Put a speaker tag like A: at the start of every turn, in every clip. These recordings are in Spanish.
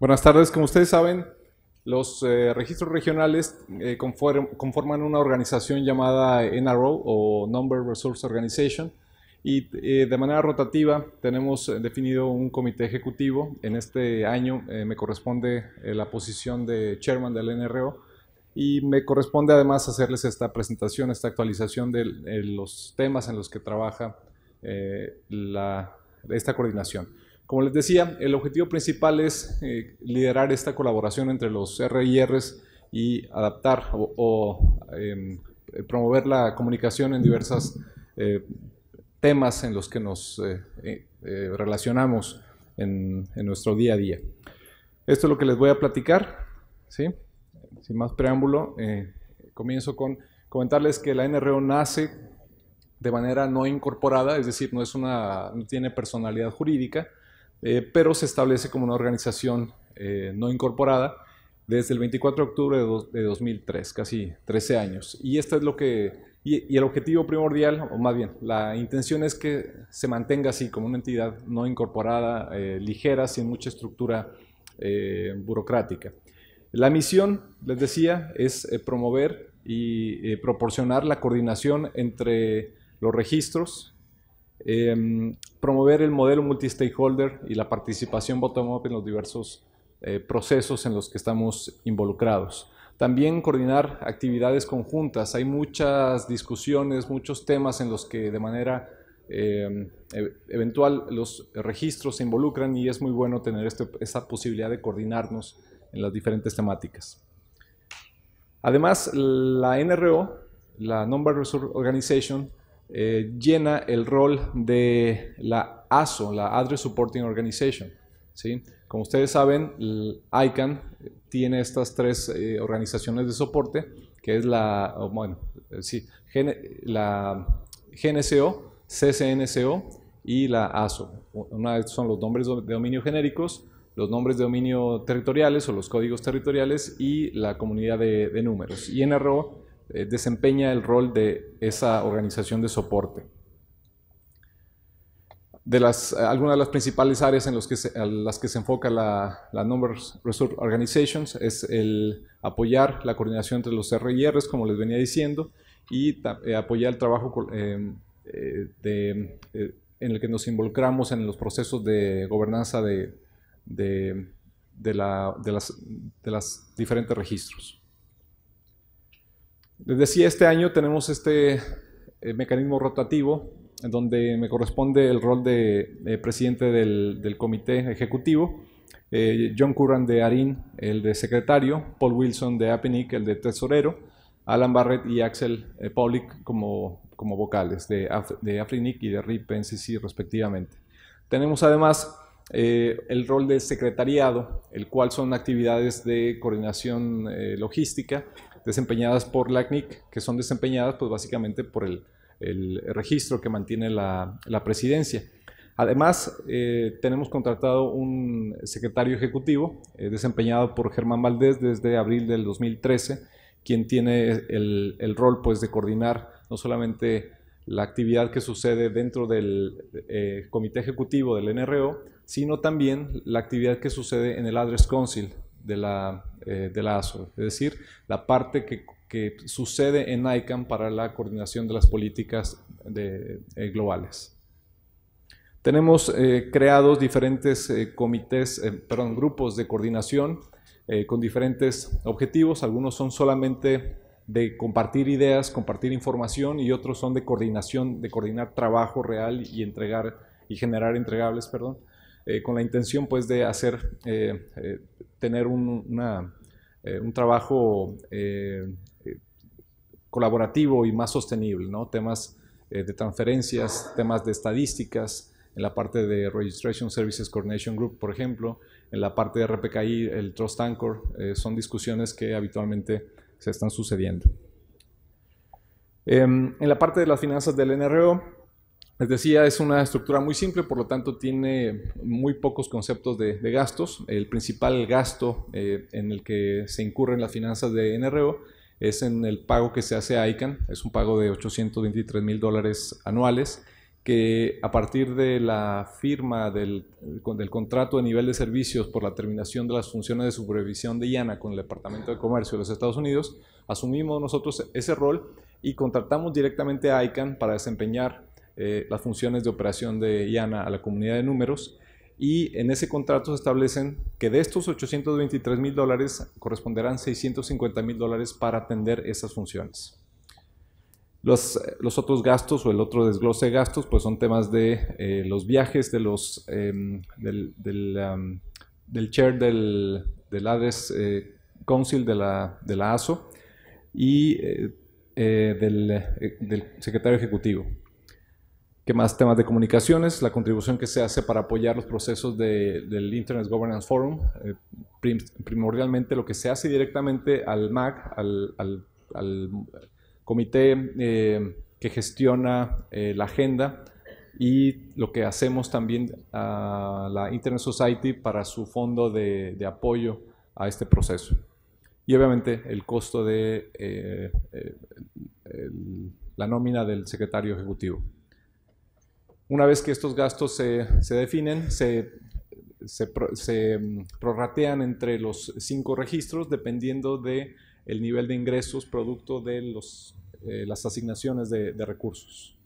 A: Buenas tardes. Como ustedes saben, los eh, registros regionales eh, conforman una organización llamada NRO o Number Resource Organization y eh, de manera rotativa tenemos definido un comité ejecutivo. En este año me corresponde la posición de chairman del NRO y me corresponde además hacerles esta presentación, esta actualización de, los temas en los que trabaja esta coordinación. Como les decía, el objetivo principal es eh, liderar esta colaboración entre los RIRs y adaptar o, em, promover la comunicación en diversos eh, temas en los que nos eh, relacionamos en, nuestro día a día. Esto es lo que les voy a platicar. Sin más preámbulo, comienzo con comentarles que la NRO nace de manera no incorporada, es decir, no, es una, no tiene personalidad jurídica eh, pero se establece como una organización eh, no incorporada desde el 24 de octubre de, 2003, casi 13 años. Y es lo que, el objetivo primordial, o más bien, la intención es que se mantenga así, como una entidad no incorporada, eh, ligera, sin mucha estructura burocrática. La misión, les decía, es promover y proporcionar la coordinación entre los registros, em, promover el modelo multi-stakeholder y la participación bottom-up en los diversos eh, procesos en los que estamos involucrados. También coordinar actividades conjuntas. Hay muchas discusiones, muchos temas en los que de manera em, e-, eventual los registros se involucran y es muy bueno tener esta esa posibilidad de coordinarnos en las diferentes temáticas. Además, la NRO, la Non-Resource Organization, eh, llena el rol de la ASO, la Address Supporting Organization. ¿sí? Como ustedes saben, ICANN tiene estas tres eh, organizaciones de soporte, que es la, bueno, sí, la GNCO, CCNCO y la ASO. Una son los nombres de dominio genéricos, los nombres de dominio territoriales o los códigos territoriales y la comunidad de, de números. INRO eh, desempeña el rol de esa organización de soporte. De las, eh, algunas de las principales áreas en los que las que se enfoca la, Numbers Resource Organizations es el apoyar la coordinación entre los RIRs, como les venía diciendo, y eh, apoyar el trabajo en el que nos involucramos en los procesos de gobernanza de, los diferentes registros. Les decía, este año tenemos este eh, mecanismo rotativo en donde me corresponde el rol de eh, presidente del, comité ejecutivo, eh, John Curran de Arin, el de secretario, Paul Wilson de APNIC, el de tesorero, Alan Barrett y Axel Public como, vocales de, Af de y de RIP NCC respectivamente. Tenemos además el rol de secretariado, el cual son actividades de coordinación logística desempeñadas por la que son desempeñadas pues básicamente por el, registro que mantiene la, presidencia. Además, eh, tenemos contratado un secretario ejecutivo eh, desempeñado por Germán Valdés desde abril del 2013, quien tiene el, rol pues, de coordinar no solamente la actividad que sucede dentro del eh, comité ejecutivo del NRO, sino también la actividad que sucede en el Address Council de la, eh, ASO, es decir, la parte que, sucede en ICANN para la coordinación de las políticas eh, globales. Tenemos eh, creados diferentes comités, perdón, grupos de coordinación con diferentes objetivos. Algunos son solamente de compartir ideas, compartir información y otros son de coordinación, de coordinar trabajo real y entregar y generar entregables, perdón. Eh, con la intención pues de hacer, eh, eh, tener un, trabajo colaborativo y más sostenible, ¿no? Temas de transferencias, temas de estadísticas, en la parte de Registration Services Coordination Group, por ejemplo, en la parte de RPKI, el Trust Anchor, son discusiones que habitualmente se están sucediendo. Em, en la parte de las finanzas del NRO, les decía, es una estructura muy simple, por lo tanto tiene muy pocos conceptos de, gastos. El principal gasto eh, en el que se incurren las finanzas de NRO es en el pago que se hace a ICANN, es un pago de 823 mil dólares anuales, que a partir de la firma del, del contrato de nivel de servicios por la terminación de las funciones de supervisión de IANA con el Departamento de Comercio de los Estados Unidos, asumimos nosotros ese rol y contratamos directamente a ICANN para desempeñar eh, las funciones de operación de IANA a la comunidad de números y en ese contrato se establecen que de estos 823 mil dólares corresponderán 650 mil dólares para atender esas funciones. Eh, los, otros gastos o el otro desglose de gastos pues son temas de eh, los viajes de los, em, del, chair del, del Council de la, ASO y del secretario ejecutivo más temas de comunicaciones? La contribución que se hace para apoyar los procesos del Internet Governance Forum. Eh, primordialmente lo que se hace directamente al MAC, al, comité eh, que gestiona eh, la agenda y lo que hacemos también a la Internet Society para su fondo de, apoyo a este proceso. Y obviamente el costo de la nómina del secretario ejecutivo. Una vez que estos gastos se, definen, se, se, mm, prorratean entre los cinco registros dependiendo del el nivel de ingresos producto de los, eh, las asignaciones de, de recursos.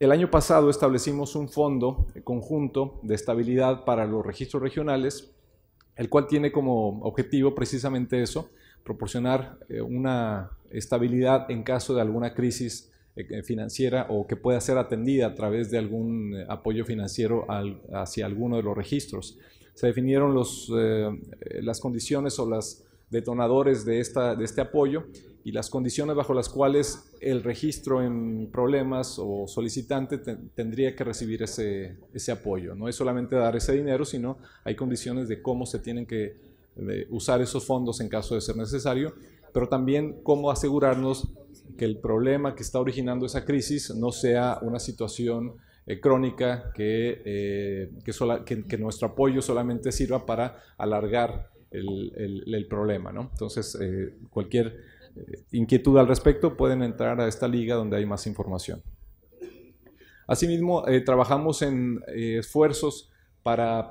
A: El año pasado establecimos un fondo conjunto de estabilidad para los registros regionales, el cual tiene como objetivo precisamente eso, proporcionar eh, una estabilidad en caso de alguna crisis eh, financiera o que pueda ser atendida a través de algún eh, apoyo financiero hacia alguno de los registros. Se definieron los, eh, las condiciones o los detonadores de, esta, de este apoyo y las condiciones bajo las cuales el registro en problemas o solicitante tendría que recibir ese, ese apoyo. No es solamente dar ese dinero, sino hay condiciones de cómo se tienen que usar esos fondos en caso de ser necesario, pero también cómo asegurarnos que el problema que está originando esa crisis no sea una situación eh, crónica eh, que, que, nuestro apoyo solamente sirva para alargar el, problema. Entonces, eh, cualquier inquietud al respecto pueden entrar a esta liga donde hay más información. Asimismo, trabajamos en esfuerzos para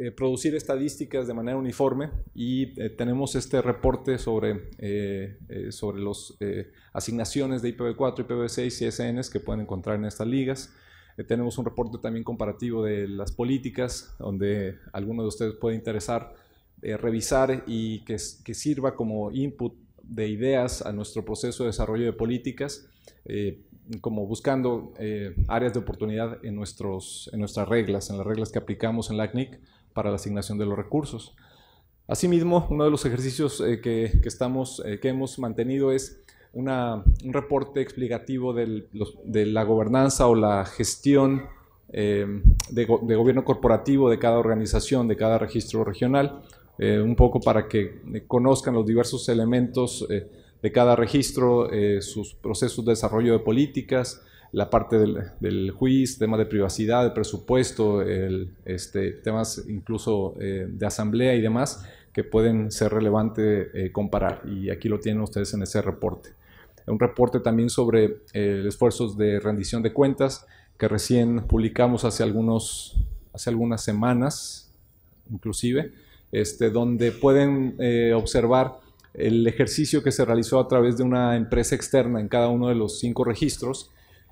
A: eh, producir estadísticas de manera uniforme y eh, tenemos este reporte sobre, eh, sobre las asignaciones de IPv4, IPv6 y SNs que pueden encontrar en estas ligas. tenemos un reporte también comparativo de las políticas, donde alguno de ustedes puede interesar revisar y que, que, sirva como input de ideas a nuestro proceso de desarrollo de políticas como buscando áreas de oportunidad en, nuestros, en nuestras reglas, en las reglas que aplicamos en la ACNIC, para la asignación de los recursos. Asimismo, uno de los ejercicios eh, que, eh, que, hemos mantenido es un reporte explicativo de la gobernanza o la gestión em, de, gobierno corporativo de cada organización, de cada registro regional, eh, un poco para que conozcan los diversos elementos de cada registro, sus procesos de desarrollo de políticas, la parte del, juicio, temas de privacidad, de presupuesto, este, temas incluso eh, de asamblea y demás que pueden ser relevantes eh, comparar. Y aquí lo tienen ustedes en ese reporte. Un reporte también sobre eh, esfuerzos de rendición de cuentas que recién publicamos hace, algunos, hace algunas semanas, inclusive, este, donde pueden eh, observar el ejercicio que se realizó a través de una empresa externa en cada uno de los cinco registros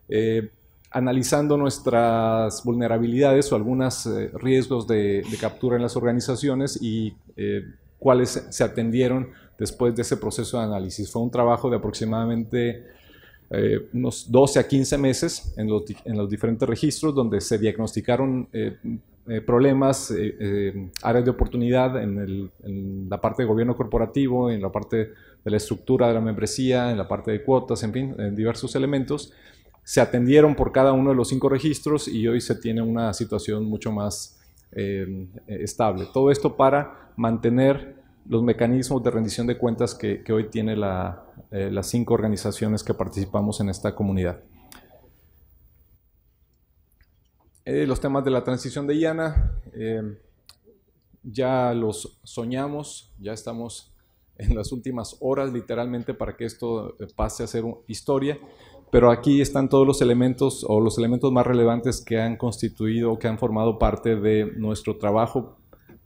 A: eh, analizando nuestras vulnerabilidades o algunos eh, riesgos de, captura en las organizaciones y eh, cuáles se atendieron después de ese proceso de análisis. Fue un trabajo de aproximadamente unos 12 a 15 meses en los, diferentes registros donde se diagnosticaron problemas, áreas de oportunidad en, en, la parte de gobierno corporativo, en la parte de la estructura de la membresía, en la parte de cuotas, en fin, en diversos elementos se atendieron por cada uno de los cinco registros y hoy se tiene una situación mucho más eh, estable. Todo esto para mantener los mecanismos de rendición de cuentas que, hoy tiene eh, las cinco organizaciones que participamos en esta comunidad. Eh, los temas de la transición de IANA, ya los soñamos, ya estamos en las últimas horas literalmente para que esto pase a ser historia pero aquí están todos los elementos o los elementos más relevantes que han constituido, que han formado parte de nuestro trabajo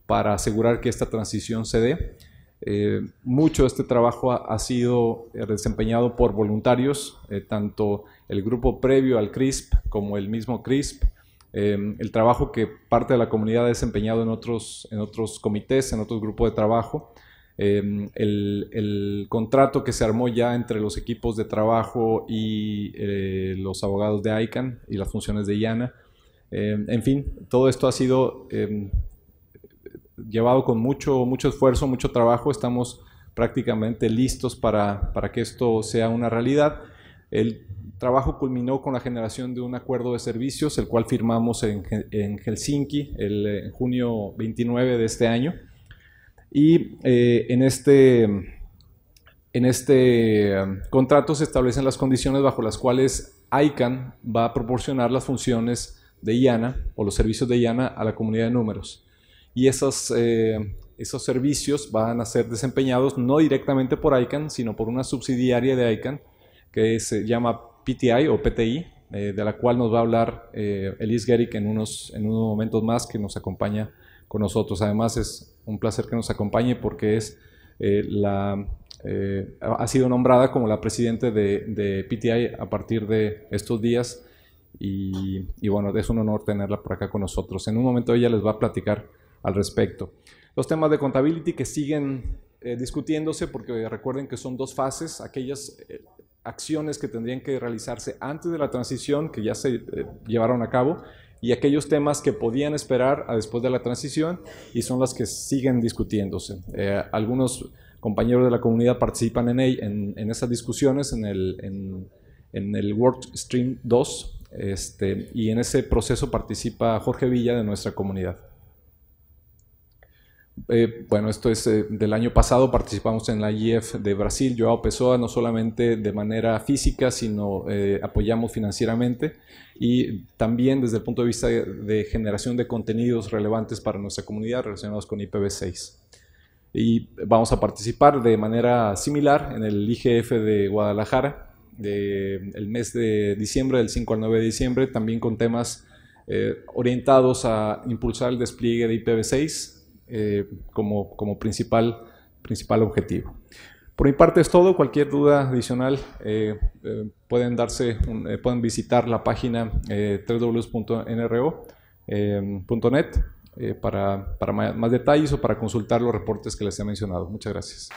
A: para asegurar que esta transición se dé. Eh, mucho de este trabajo ha, sido eh, desempeñado por voluntarios, eh, tanto el grupo previo al CRISP como el mismo CRISP, em, el trabajo que parte de la comunidad ha desempeñado en otros, en otros comités, en otros grupos de trabajo, Em, el, contrato que se armó ya entre los equipos de trabajo y eh, los abogados de ICANN y las funciones de IANA. Em, en fin, todo esto ha sido em, llevado con mucho, mucho esfuerzo, mucho trabajo. Estamos prácticamente listos para, que esto sea una realidad. El trabajo culminó con la generación de un acuerdo de servicios, el cual firmamos en, en Helsinki eh, en junio 29 de este año. Y eh, en este... En este um, contrato se establecen las condiciones bajo las cuales ICANN va a proporcionar las funciones de IANA o los servicios de IANA a la comunidad de números. Y eh, esos servicios van a ser desempeñados no directamente por ICANN, sino por una subsidiaria de ICANN que se eh, llama PTI o PTI, de la cual nos va a hablar eh, Elise Gerick en unos, en unos momentos más que nos acompaña con nosotros. Además, es un placer que nos acompañe porque es eh, la, eh, ha sido nombrada como la presidenta de, de, PTI a partir de estos días y, bueno, es un honor tenerla por acá con nosotros. En un momento ella les va a platicar al respecto. Los temas de contabilidad que siguen eh, discutiéndose porque recuerden que son dos fases, aquellas acciones que tendrían que realizarse antes de la transición que ya se llevaron a cabo y aquellos temas que podían esperar a después de la transición y son los que siguen discutiéndose. Eh, algunos compañeros de la comunidad participan en, en esas discusiones en el, en, Stream el este, 2 y en ese proceso participa Jorge Villa de nuestra comunidad. Eh, bueno, esto es eh, del año pasado, participamos en la IGF de Brasil, Joao Pessoa, no solamente de manera física, sino eh, apoyamos financieramente y también desde el punto de vista de, generación de contenidos relevantes para nuestra comunidad relacionados con IPv6. Y vamos a participar de manera similar en el IGF de Guadalajara, de, el mes de diciembre, del 5 al 9 de diciembre, también con temas orientados a impulsar el despliegue de IPv6 eh, como, principal, principal objetivo. Por mi parte es todo. Cualquier duda adicional eh, eh, pueden, darse pueden visitar la página www.nro.net para, para más detalles o para consultar los reportes que les he mencionado. Muchas gracias.